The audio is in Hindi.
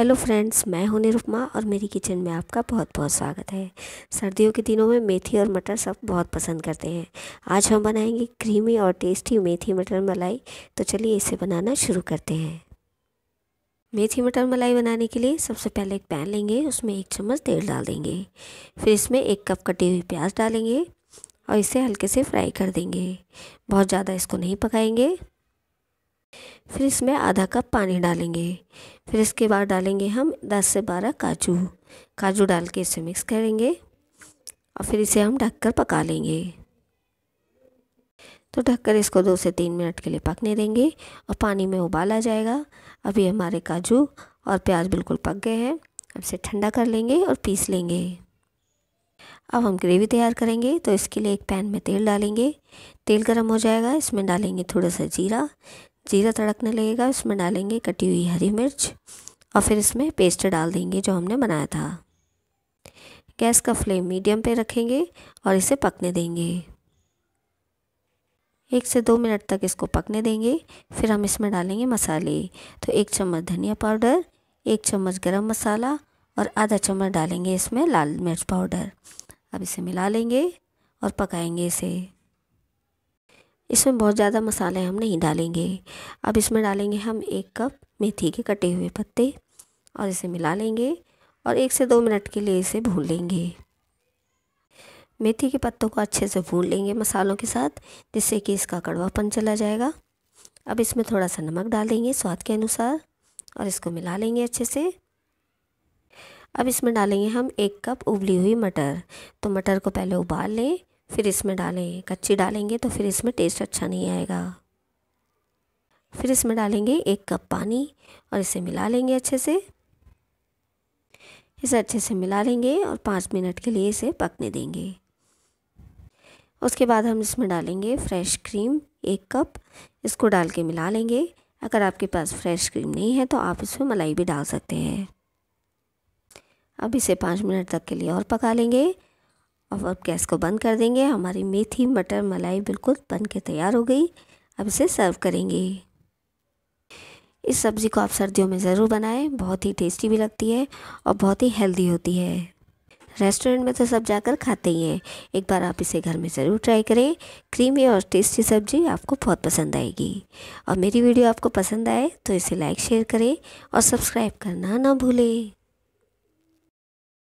हेलो फ्रेंड्स मैं हूं निरुपमा और मेरी किचन में आपका बहुत बहुत स्वागत है सर्दियों के दिनों में मेथी और मटर सब बहुत पसंद करते हैं आज हम बनाएंगे क्रीमी और टेस्टी मेथी मटर मलाई तो चलिए इसे बनाना शुरू करते हैं मेथी मटर मलाई बनाने के लिए सबसे पहले एक पैन लेंगे उसमें एक चम्मच तेल डाल देंगे फिर इसमें एक कप कटी हुई प्याज डालेंगे और इसे हल्के से फ्राई कर देंगे बहुत ज़्यादा इसको नहीं पकाएंगे फिर इसमें आधा कप पानी डालेंगे फिर इसके बाद डालेंगे हम 10 से 12 काजू काजू डाल के इसे मिक्स करेंगे और फिर इसे हम ढककर पका लेंगे तो ढककर इसको दो से तीन मिनट के लिए पकने देंगे और पानी में उबाल आ जाएगा अभी हमारे काजू और प्याज बिल्कुल पक गए हैं अब इसे ठंडा कर लेंगे और पीस लेंगे अब हम ग्रेवी तैयार करेंगे तो इसके लिए एक पैन में तेल डालेंगे तेल गर्म हो जाएगा इसमें डालेंगे थोड़ा सा जीरा जीरा तड़कने लगेगा इसमें डालेंगे कटी हुई हरी मिर्च और फिर इसमें पेस्ट डाल देंगे जो हमने बनाया था गैस का फ्लेम मीडियम पे रखेंगे और इसे पकने देंगे एक से दो मिनट तक इसको पकने देंगे फिर हम इसमें डालेंगे मसाले तो एक चम्मच धनिया पाउडर एक चम्मच गरम मसाला और आधा चम्मच डालेंगे इसमें लाल मिर्च पाउडर अब इसे मिला लेंगे और पकाएंगे इसे इसमें बहुत ज़्यादा मसाले हम नहीं डालेंगे अब इसमें डालेंगे हम एक कप मेथी के कटे हुए पत्ते और इसे मिला लेंगे और एक से दो मिनट के लिए इसे भून लेंगे मेथी के पत्तों को अच्छे से भून लेंगे मसालों के साथ जिससे कि इसका कड़वापन चला जाएगा अब इसमें थोड़ा सा नमक डालेंगे स्वाद के अनुसार और इसको मिला लेंगे अच्छे से अब इसमें डालेंगे हम एक कप उबली हुई मटर तो मटर को पहले उबाल लें फिर इसमें डालें कच्ची डालेंगे तो फिर इसमें टेस्ट अच्छा नहीं आएगा फिर इसमें डालेंगे एक कप पानी और इसे मिला लेंगे अच्छे से इसे अच्छे से मिला लेंगे और पाँच मिनट के लिए इसे पकने देंगे उसके बाद हम इसमें डालेंगे फ्रेश क्रीम एक कप इसको डाल के मिला लेंगे अगर आपके पास फ्रेश क्रीम नहीं है तो आप इसमें मलाई भी डाल सकते हैं अब इसे पाँच मिनट तक के लिए और पका लेंगे और अब गैस को बंद कर देंगे हमारी मेथी मटर मलाई बिल्कुल बन के तैयार हो गई अब इसे सर्व करेंगे इस सब्ज़ी को आप सर्दियों में ज़रूर बनाएं बहुत ही टेस्टी भी लगती है और बहुत ही हेल्दी होती है रेस्टोरेंट में तो सब जाकर खाते ही हैं एक बार आप इसे घर में ज़रूर ट्राई करें क्रीमी और टेस्टी सब्जी आपको बहुत पसंद आएगी और मेरी वीडियो आपको पसंद आए तो इसे लाइक शेयर करें और सब्सक्राइब करना ना भूलें